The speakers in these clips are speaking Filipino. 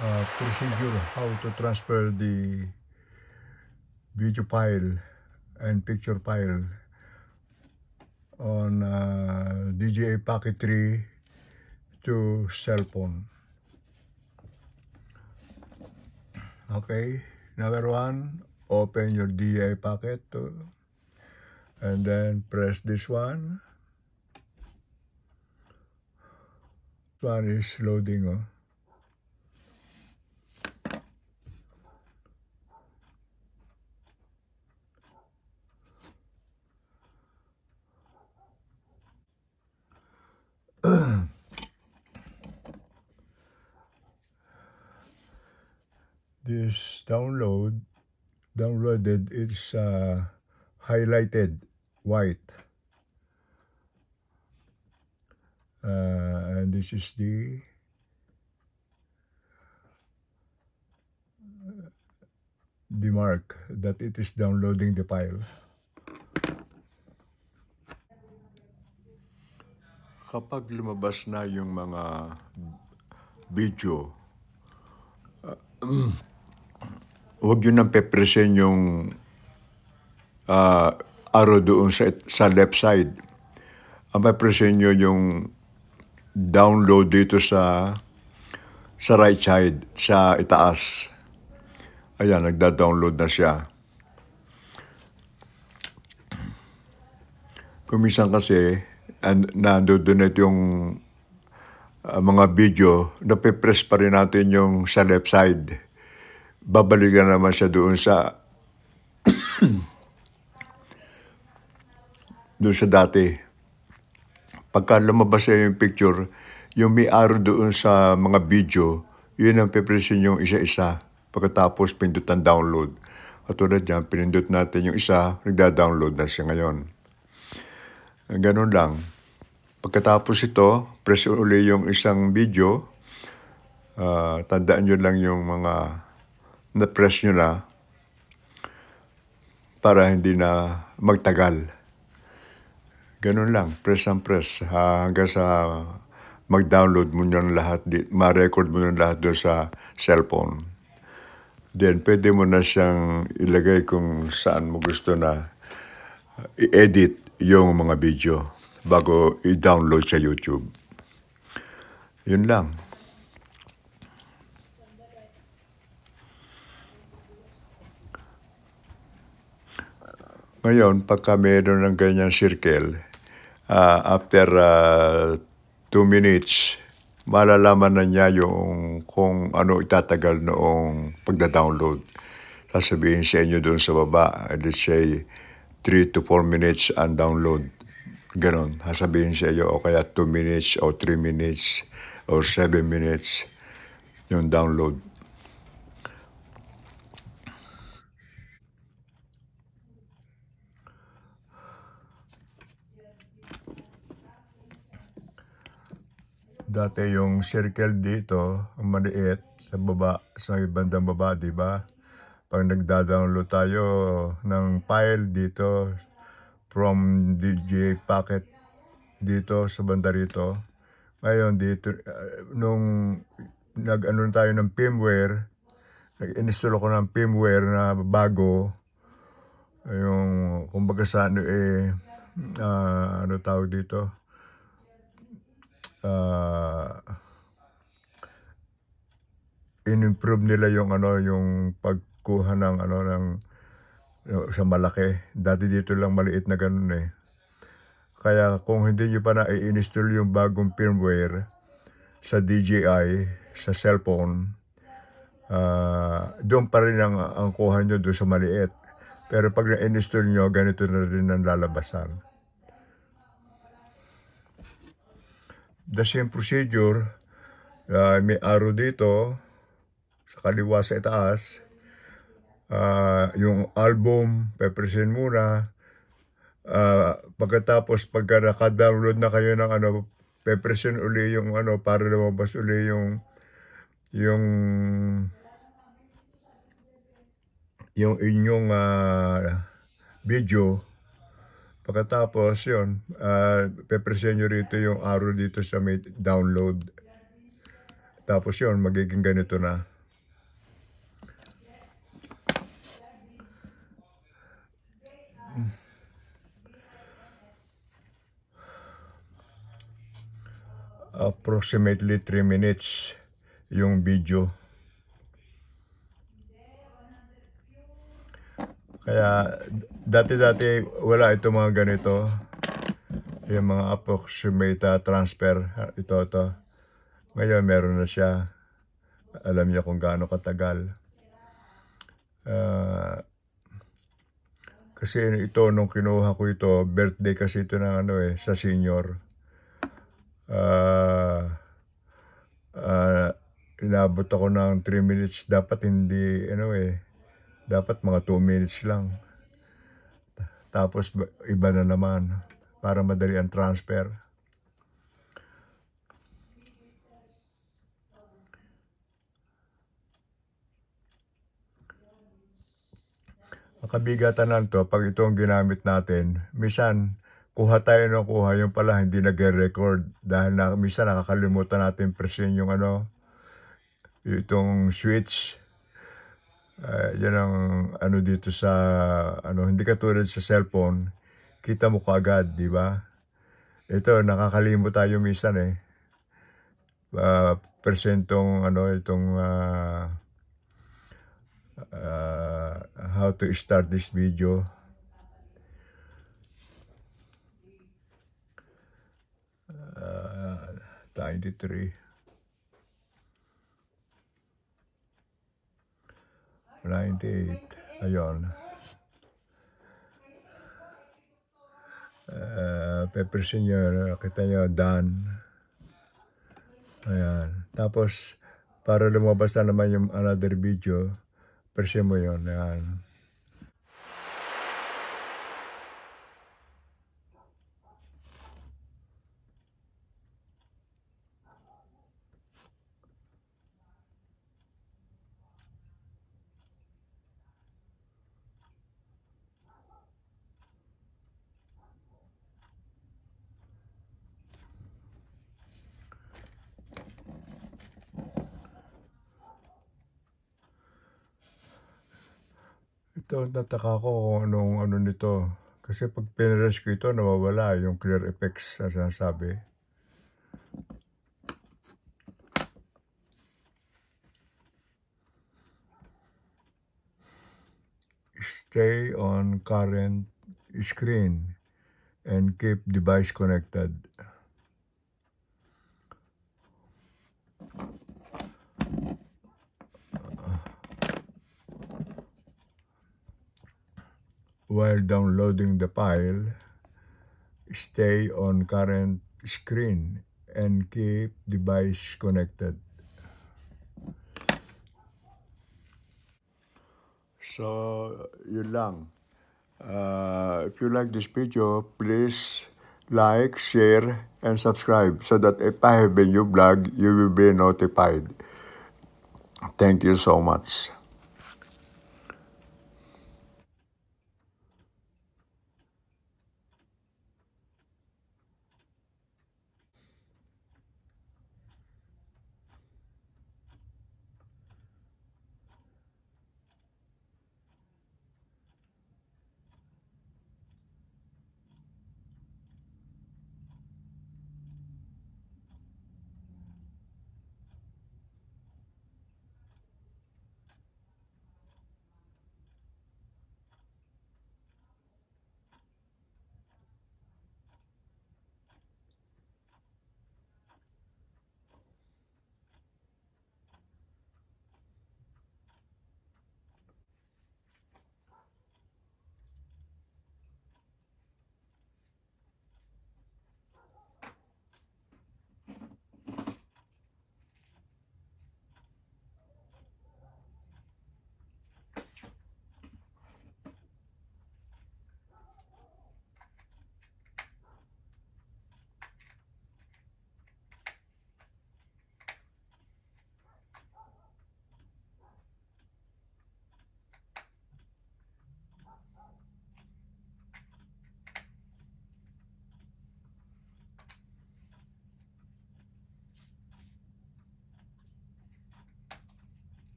Uh, procedure how to transfer the video file and picture file on uh, DJI Pocket 3 to cell phone. Okay, number one, open your DJI Pocket to, and then press this one. This one is loading. Oh. is uh, highlighted white. Uh, and this is the the mark that it is downloading the file. Kapag lumabas na yung mga video, uh, huwag yun ang pepresen yung uh, araw doon sa, sa left side. Ang mapresent nyo yung download dito sa sa right side, sa itaas. Ayan, nagda-download na siya. Kumisan kasi, and, nandodonate yung uh, mga video, napipress pa rin natin yung sa left side. Babalikan naman siya doon sa doon sa dati. Pagka lumabas sa yung picture, yung may aro doon sa mga video, yun ang pipresyon yung isa-isa. Pagkatapos, pindutan download. At tulad yan, pinindot natin yung isa, nagda-download na siya ngayon. Ganun lang. Pagkatapos ito, press uli yung isang video. Uh, tandaan nyo lang yung mga na-press nyo na para hindi na magtagal. Ganun lang, press and press ha, hanggang sa mag-download mo nyan lahat, ma-record mo nyan lahat doon sa cellphone. Then, pwede mo na siyang ilagay kung saan mo gusto na i-edit yung mga video bago i-download sa YouTube. Yun lang. Ngayon, pagka meron ng ganyang circle, uh, after uh, two minutes, malalaman na niya yung kung ano itatagal noong pagda-download. Sasabihin sa inyo doon sa baba, let's say 3 to 4 minutes and download. Ganon. Sasabihin sa iyo, o kaya 2 minutes, or 3 minutes, or 7 minutes yung download. Dati yung circle dito, ang maliit sa baba, sa bandang baba, di ba? Pag nagda-download tayo ng file dito from DJ Packet dito sa banda rito. Ngayon dito eh, nung nag-ano tayo ng firmware, nag-install ako ng firmware na bago yung kumbaga sa ano eh uh, ano tawag dito uh, in nila yung ano yung pagkuha ng ano ng sa malaki. Dati dito lang maliit na ganun eh. Kaya kung hindi niyo pa na-install i yung bagong firmware sa DJI, sa cellphone, uh, doon pa rin ang, ang kuha nyo doon sa maliit. Pero pag na-install nyo, ganito na rin ang lalabasan. the same procedure uh, may arrow dito sa kaliwa sa itaas uh, yung album pepresent muna uh, pagkatapos pagka naka-download na kayo ng ano pepresent uli yung ano para lumabas uli yung yung yung inyong uh, video Pagkatapos yun, uh, ah, pepresya nyo rito yung arrow dito sa may download. Tapos yun, magiging ganito na. approximately 3 minutes yung video Kaya dati-dati wala ito mga ganito. Yung mga approximate ah, transfer. Ito, ito. Ngayon meron na siya. Alam niya kung gaano katagal. Uh, kasi ito, nung kinuha ko ito, birthday kasi ito ng ano eh, sa senior. Uh, uh, inabot ako ng 3 minutes. Dapat hindi, ano eh, dapat mga 2 minutes lang. Tapos iba na naman para madali ang transfer. Makabigatan lang to pag ito ang ginamit natin. Misan, kuha tayo ng kuha. Yung pala hindi nagre-record dahil na, misan nakakalimutan natin presin yung ano, itong switch. Uh, yan ang ano dito sa ano hindi katulad sa cellphone kita mo kaagad di ba ito nakakalimot tayo minsan eh uh, persentong ano itong uh, uh, how to start this video uh, 93 98. Ayun. Uh, Pepper Senior, kita nyo, Dan. Ayan. Tapos, para lumabas na naman yung another video, presyo mo yun. Ayan. Ito, tataka ko kung anong ano nito. Kasi pag pinrush ko ito, nawawala yung clear effects na sinasabi. Stay on current screen and keep device connected. while downloading the file, stay on current screen and keep device connected. So, yun lang. Uh, if you like this video, please like, share, and subscribe so that if I have a new blog, you will be notified. Thank you so much.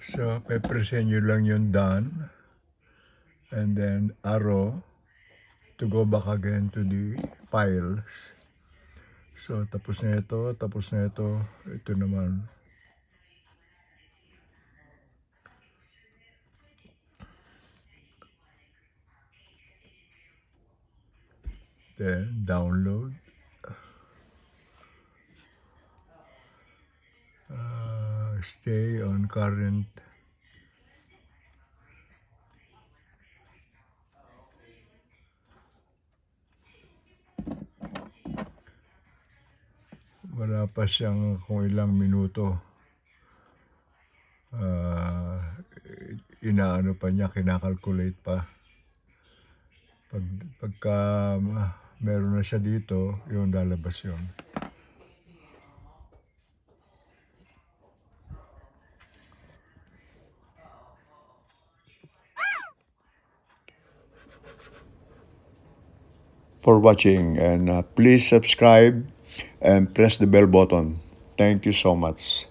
So, pepresen nyo lang yung done. And then, arrow to go back again to the files. So, tapos na ito, tapos na ito. Ito naman. Then, download. stay on current wala pa siyang kung ilang minuto uh, inaano pa niya kinakalculate pa pag, pagka uh, meron na siya dito yun lalabas yun for watching and uh, please subscribe and press the bell button. Thank you so much.